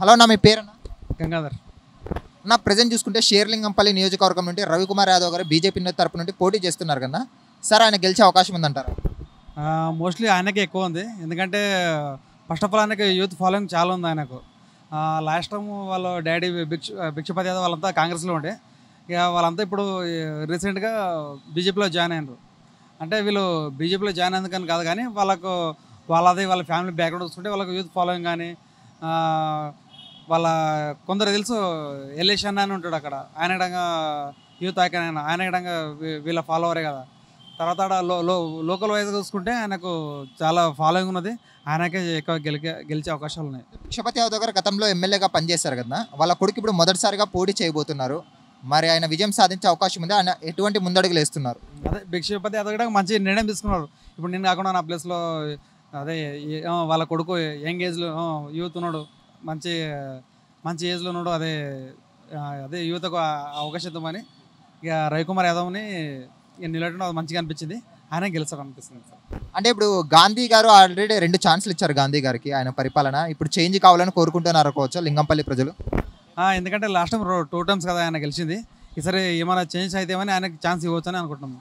hello నా మీ పేరు గంగాధర్ నా ప్రజెంట్ చూసుకుంటే షేర్లింగంపల్లి నియోజకవర్గం నుండి రవికుమార్ యాదవ్ గారు బీజేపీ తరపు నుండి పోటీ చేస్తున్నారు కదా సార్ ఆయన గెలిచే అవకాశం ఉందంటారు మోస్ట్లీ ఆయనకే ఎక్కువ ఉంది ఎందుకంటే ఫస్ట్ ఆఫ్ ఆల్ ఆయనకి యూత్ ఫాలోయింగ్ చాలా ఉంది ఆయనకు లాస్ట్ టైం వాళ్ళ డాడీ భిక్ష భిక్షపతి యాదవ్ వాళ్ళంతా కాంగ్రెస్లో ఉండే ఇక వాళ్ళంతా ఇప్పుడు రీసెంట్గా బీజేపీలో జాయిన్ అయినారు అంటే వీళ్ళు బీజేపీలో జాయిన్ అయినందుకని కాదు కానీ వాళ్ళకు వాళ్ళది వాళ్ళ ఫ్యామిలీ బ్యాక్గ్రౌండ్ వస్తుంటే వాళ్ళకు యూత్ ఫాలోయింగ్ కానీ వాళ్ళ కొందరు తెలుసు ఎలేషన్ అని ఉంటాడు అక్కడ ఆయన విధంగా యూత్ ఐకన్ ఆయన ఆయన విధంగా వీళ్ళ ఫాలోవరే కదా తర్వాత లోకల్ వైజ్ చూసుకుంటే ఆయనకు చాలా ఫాలోయింగ్ ఉన్నది ఆయనకే ఎక్కువ గెలికే గెలిచే అవకాశాలు ఉన్నాయి క్షపతి యాదవ్ గారు గతంలో ఎమ్మెల్యేగా పనిచేశారు కదా వాళ్ళ కొడుకు ఇప్పుడు మొదటిసారిగా పోటీ చేయబోతున్నారు మరి ఆయన విజయం సాధించే అవకాశం ఉంది ఆయన ఎటువంటి ముందడుగులు వేస్తున్నారు అదే భిక్షపతి యాదవ్ మంచి నిర్ణయం తీసుకున్నారు ఇప్పుడు నేను కాకుండా నా ప్లేస్లో అదే వాళ్ళ కొడుకు యంగ్ ఏజ్లో యూత్ ఉన్నాడు మంచి మంచి ఏజ్లో ఉన్నాడు అదే అదే యువతకు అవకాశం ఇద్దామని ఇక రవికుమార్ యాదవ్ని నిలబడడం అది మంచిగా అనిపించింది ఆయన గెలిచారు అనిపిస్తుంది సార్ అంటే ఇప్పుడు గాంధీ గారు ఆల్రెడీ రెండు ఛాన్సులు ఇచ్చారు గాంధీ గారికి ఆయన పరిపాలన ఇప్పుడు చేంజ్ కావాలని కోరుకుంటున్నారు అనుకోవచ్చు లింగంపల్లి ప్రజలు ఎందుకంటే లాస్ట్ టైం టూ టైమ్స్ కదా ఆయన గెలిచింది ఈసారి ఏమైనా చేంజ్ అయితే ఆయన ఆయనకి ఛాన్స్ ఇవ్వచ్చు అని